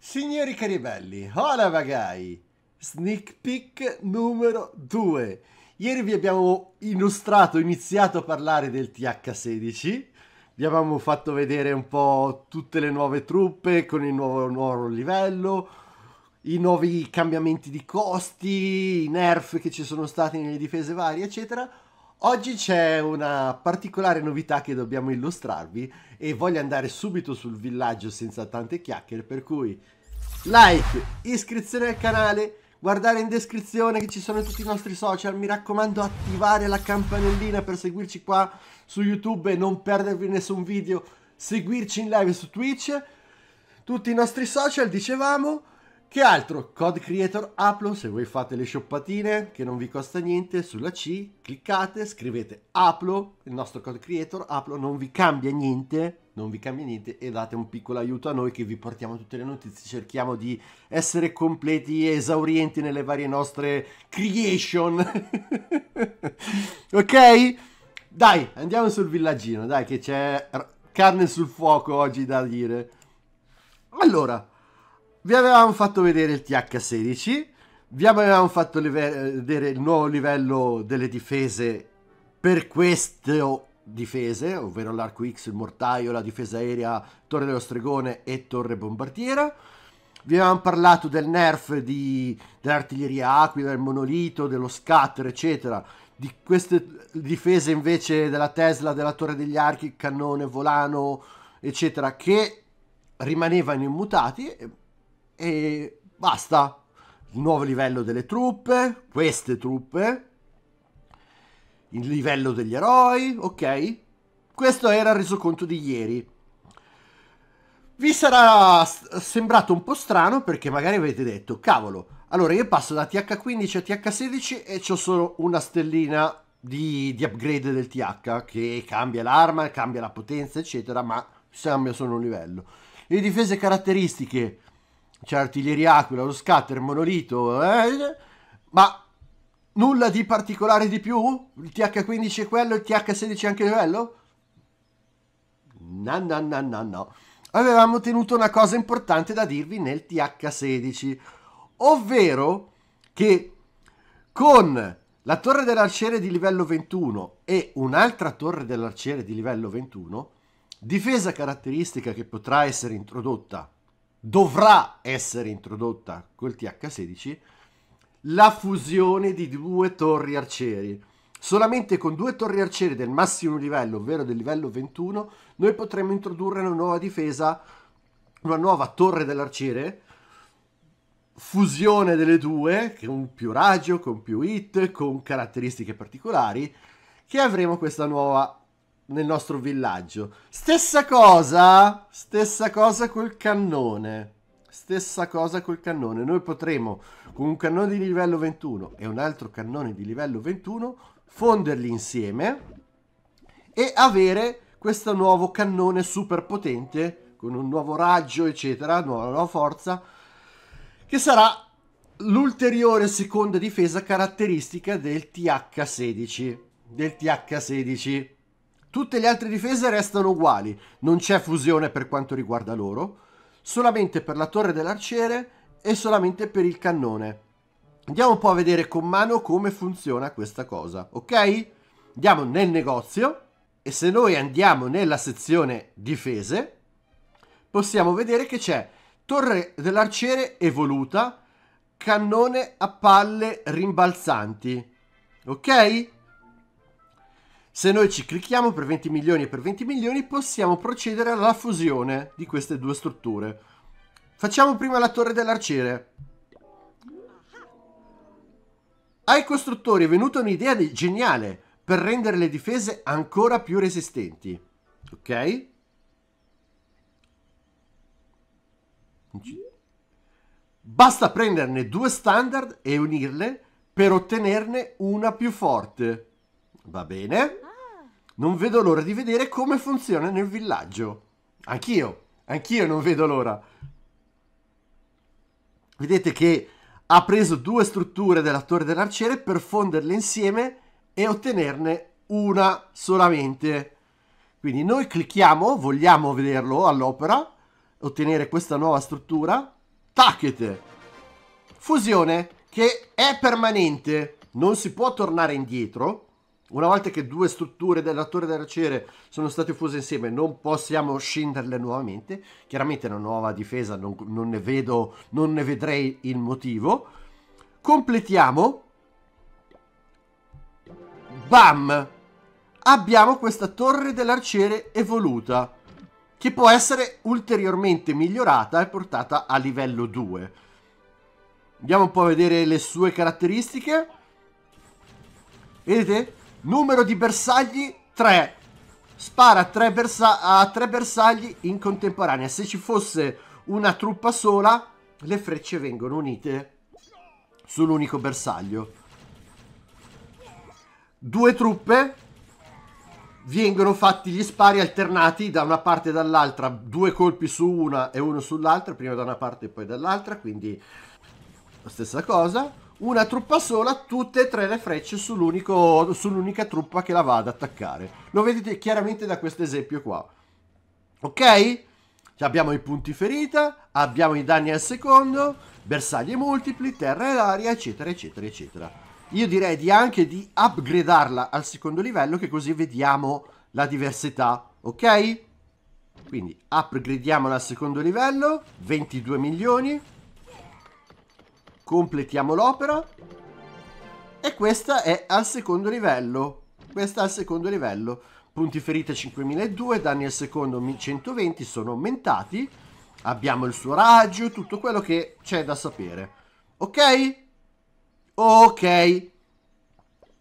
Signori caribelli, hola vagai! Sneak peek numero 2. Ieri vi abbiamo illustrato, iniziato a parlare del TH16, vi abbiamo fatto vedere un po' tutte le nuove truppe con il nuovo, nuovo livello, i nuovi cambiamenti di costi, i nerf che ci sono stati nelle difese varie, eccetera. Oggi c'è una particolare novità che dobbiamo illustrarvi e voglio andare subito sul villaggio senza tante chiacchiere, per cui like, iscrizione al canale, guardare in descrizione che ci sono tutti i nostri social, mi raccomando attivare la campanellina per seguirci qua su YouTube e non perdervi nessun video, seguirci in live su Twitch, tutti i nostri social, dicevamo, che altro? Code Creator Aplo, se voi fate le shoppatine, che non vi costa niente, sulla C, cliccate, scrivete Aplo, il nostro Code Creator Aplo non vi cambia niente, non vi cambia niente e date un piccolo aiuto a noi che vi portiamo tutte le notizie, cerchiamo di essere completi e esaurienti nelle varie nostre creation. ok? Dai, andiamo sul villaggino, dai che c'è carne sul fuoco oggi da dire. Allora, vi avevamo fatto vedere il TH16, vi avevamo fatto vedere il nuovo livello delle difese per queste difese, ovvero l'arco X, il mortaio, la difesa aerea, torre dello stregone e torre bombardiera. Vi avevamo parlato del nerf di, dell'artiglieria aquila, del monolito, dello scatter, eccetera. Di queste difese invece della Tesla, della torre degli archi, cannone, volano, eccetera, che rimanevano immutati E, e basta. Nuovo livello delle truppe, queste truppe, il livello degli eroi, ok? Questo era il resoconto di ieri. Vi sarà sembrato un po' strano perché magari avete detto, cavolo, allora io passo da TH15 a TH16 e ho solo una stellina di, di, upgrade del TH che cambia l'arma, cambia la potenza, eccetera, ma cambia solo un livello. Le difese caratteristiche c'è artiglieria aquila, lo scatter, monolito, eh, ma nulla di particolare di più? Il TH15 è quello, il TH16 è anche quello? No, no, no, no, no. Avevamo tenuto una cosa importante da dirvi nel TH16, ovvero che con la torre dell'arciere di livello 21 e un'altra torre dell'arciere di livello 21, difesa caratteristica che potrà essere introdotta dovrà essere introdotta col TH16 la fusione di due torri arcieri. Solamente con due torri arcieri del massimo livello, ovvero del livello 21, noi potremo introdurre una nuova difesa, una nuova torre dell'arciere, fusione delle due, con più raggio, con più hit, con caratteristiche particolari, che avremo questa nuova nel nostro villaggio. Stessa cosa, stessa cosa col cannone. Stessa cosa col cannone. Noi potremo con un cannone di livello 21 e un altro cannone di livello 21 fonderli insieme e avere questo nuovo cannone super potente con un nuovo raggio, eccetera, nuova, nuova forza che sarà l'ulteriore seconda difesa caratteristica del TH16 del TH16 Tutte le altre difese restano uguali, non c'è fusione per quanto riguarda loro, solamente per la torre dell'arciere e solamente per il cannone. Andiamo un po' a vedere con mano come funziona questa cosa, ok? Andiamo nel negozio e se noi andiamo nella sezione difese possiamo vedere che c'è torre dell'arciere evoluta, cannone a palle rimbalzanti, ok? Se noi ci clicchiamo per 20 milioni e per 20 milioni possiamo procedere alla fusione di queste due strutture. Facciamo prima la torre dell'arciere. Ai costruttori è venuta un'idea geniale per rendere le difese ancora più resistenti. Ok? Basta prenderne due standard e unirle per ottenerne una più forte. Va bene. Non vedo l'ora di vedere come funziona nel villaggio. Anch'io, anch'io non vedo l'ora. Vedete che ha preso due strutture della torre dell'arciere per fonderle insieme e ottenerne una solamente. Quindi noi clicchiamo, vogliamo vederlo all'opera, ottenere questa nuova struttura. Tacchete! Fusione, che è permanente, non si può tornare indietro. Una volta che due strutture della torre dell'arciere sono state fuse insieme, non possiamo scenderle nuovamente. Chiaramente una nuova difesa, non, non, ne, vedo, non ne vedrei il motivo. Completiamo. Bam! Abbiamo questa torre dell'arciere evoluta, che può essere ulteriormente migliorata e portata a livello 2. Andiamo un po' a vedere le sue caratteristiche. Vedete? Numero di bersagli 3. Spara tre a tre bersagli in contemporanea. Se ci fosse una truppa sola, le frecce vengono unite sull'unico bersaglio. Due truppe vengono fatti gli spari alternati da una parte e dall'altra, due colpi su una e uno sull'altra, prima da una parte e poi dall'altra, quindi la stessa cosa una truppa sola, tutte e tre le frecce sull'unica truppa che la va ad attaccare. Lo vedete chiaramente da questo esempio qua. Ok? Cioè, abbiamo i punti ferita, abbiamo i danni al secondo, bersagli multipli, terra e aria, eccetera, eccetera, eccetera. Io direi di anche di upgradarla al secondo livello, che così vediamo la diversità, ok? Quindi upgradiamola al secondo livello, 22 milioni, Completiamo l'opera. E questa è al secondo livello. Questa è al secondo livello. Punti ferite 5002, danni al secondo 120 sono aumentati. Abbiamo il suo raggio, tutto quello che c'è da sapere. Ok? Ok.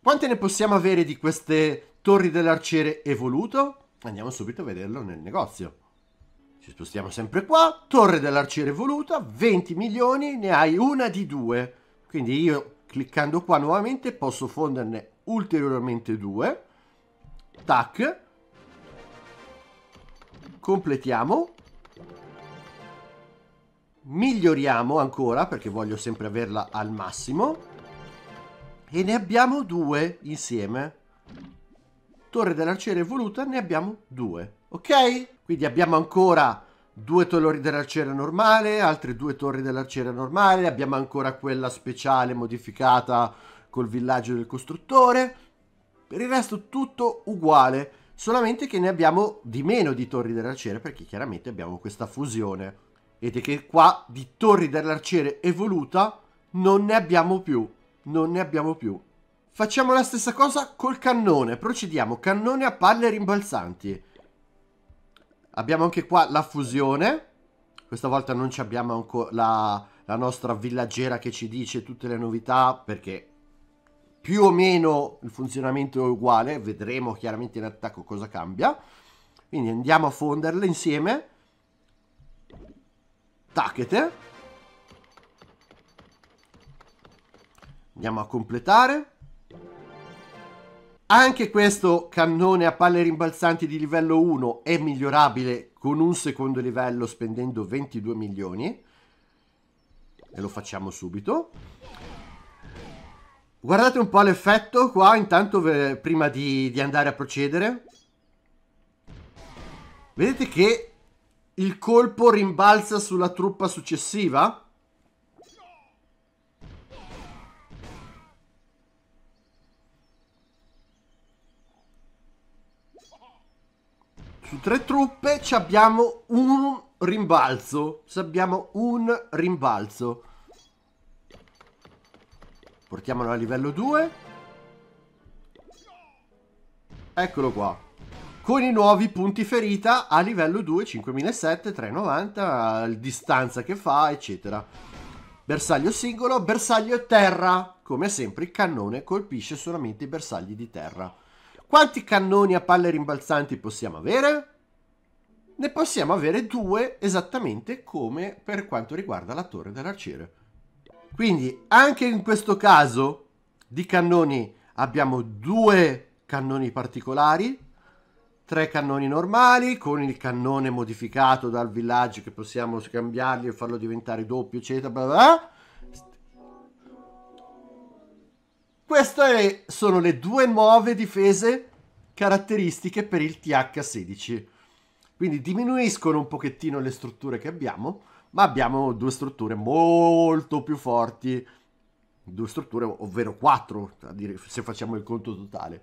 Quante ne possiamo avere di queste torri dell'arciere evoluto? Andiamo subito a vederlo nel negozio. Ci spostiamo sempre qua, torre dell'arciere voluta, 20 milioni, ne hai una di due. Quindi io cliccando qua nuovamente posso fonderne ulteriormente due. Tac. Completiamo. Miglioriamo ancora perché voglio sempre averla al massimo. E ne abbiamo due insieme. Torre dell'arciere voluta ne abbiamo due. Ok? Quindi abbiamo ancora due torri dell'arciere normale, altre due torri dell'arciere normale, abbiamo ancora quella speciale modificata col villaggio del costruttore. Per il resto tutto uguale, solamente che ne abbiamo di meno di torri dell'arciere perché chiaramente abbiamo questa fusione. Vedete che qua di torri dell'arciere evoluta non ne abbiamo più, non ne abbiamo più. Facciamo la stessa cosa col cannone, procediamo cannone a palle rimbalzanti. Abbiamo anche qua la fusione. Questa volta non ci abbiamo ancora la, la nostra villaggera che ci dice tutte le novità perché più o meno il funzionamento è uguale. Vedremo chiaramente in attacco cosa cambia. Quindi andiamo a fonderle insieme. Tacchete. Andiamo a completare. Anche questo cannone a palle rimbalzanti di livello 1 è migliorabile con un secondo livello spendendo 22 milioni. E lo facciamo subito. Guardate un po' l'effetto qua, intanto eh, prima di, di andare a procedere. Vedete che il colpo rimbalza sulla truppa successiva? Su tre truppe abbiamo un rimbalzo. Abbiamo un rimbalzo. Portiamolo a livello 2. Eccolo qua. Con i nuovi punti ferita a livello 2, 5007, 390, distanza che fa, eccetera. Bersaglio singolo, bersaglio terra. Come sempre il cannone colpisce solamente i bersagli di terra. Quanti cannoni a palle rimbalzanti possiamo avere? Ne possiamo avere due esattamente come per quanto riguarda la torre dell'arciere. Quindi anche in questo caso di cannoni abbiamo due cannoni particolari, tre cannoni normali con il cannone modificato dal villaggio che possiamo scambiargli e farlo diventare doppio eccetera bla bla, Queste sono le due nuove difese caratteristiche per il TH16. Quindi diminuiscono un pochettino le strutture che abbiamo, ma abbiamo due strutture molto più forti, due strutture, ovvero quattro, dire, se facciamo il conto totale.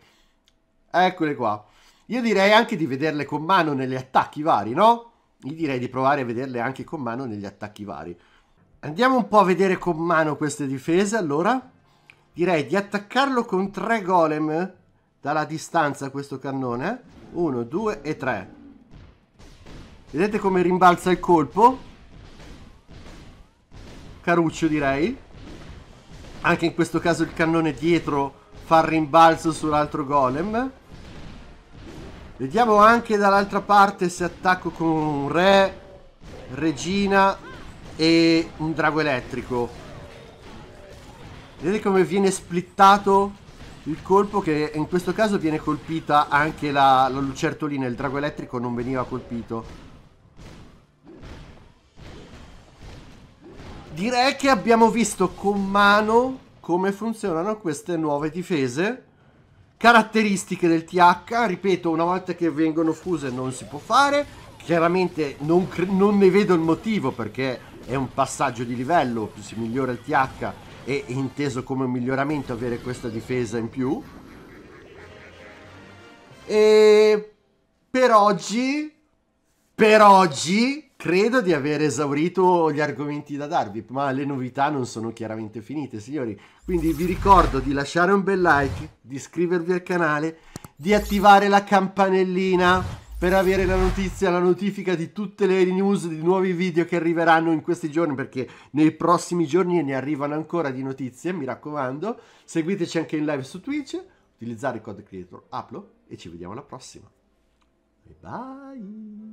Eccole qua. Io direi anche di vederle con mano negli attacchi vari, no? Io direi di provare a vederle anche con mano negli attacchi vari. Andiamo un po' a vedere con mano queste difese, allora direi di attaccarlo con tre golem dalla distanza questo cannone. Uno, due e tre. Vedete come rimbalza il colpo? Caruccio direi. Anche in questo caso il cannone dietro fa rimbalzo sull'altro golem. Vediamo anche dall'altra parte se attacco con un re, regina e un drago elettrico. Vedete come viene splittato il colpo che in questo caso viene colpita anche la, la lucertolina, il drago elettrico non veniva colpito. Direi che abbiamo visto con mano come funzionano queste nuove difese. Caratteristiche del TH, ripeto, una volta che vengono fuse non si può fare. Chiaramente non, non ne vedo il motivo perché è un passaggio di livello, più si migliora il TH e inteso come un miglioramento avere questa difesa in più. E per oggi, per oggi, credo di aver esaurito gli argomenti da darvi, ma le novità non sono chiaramente finite, signori. Quindi vi ricordo di lasciare un bel like, di iscrivervi al canale, di attivare la campanellina per avere la notizia, la notifica di tutte le news, di nuovi video che arriveranno in questi giorni, perché nei prossimi giorni ne arrivano ancora di notizie, mi raccomando. Seguiteci anche in live su Twitch, utilizzare il code creator Aplo e ci vediamo alla prossima. Bye bye!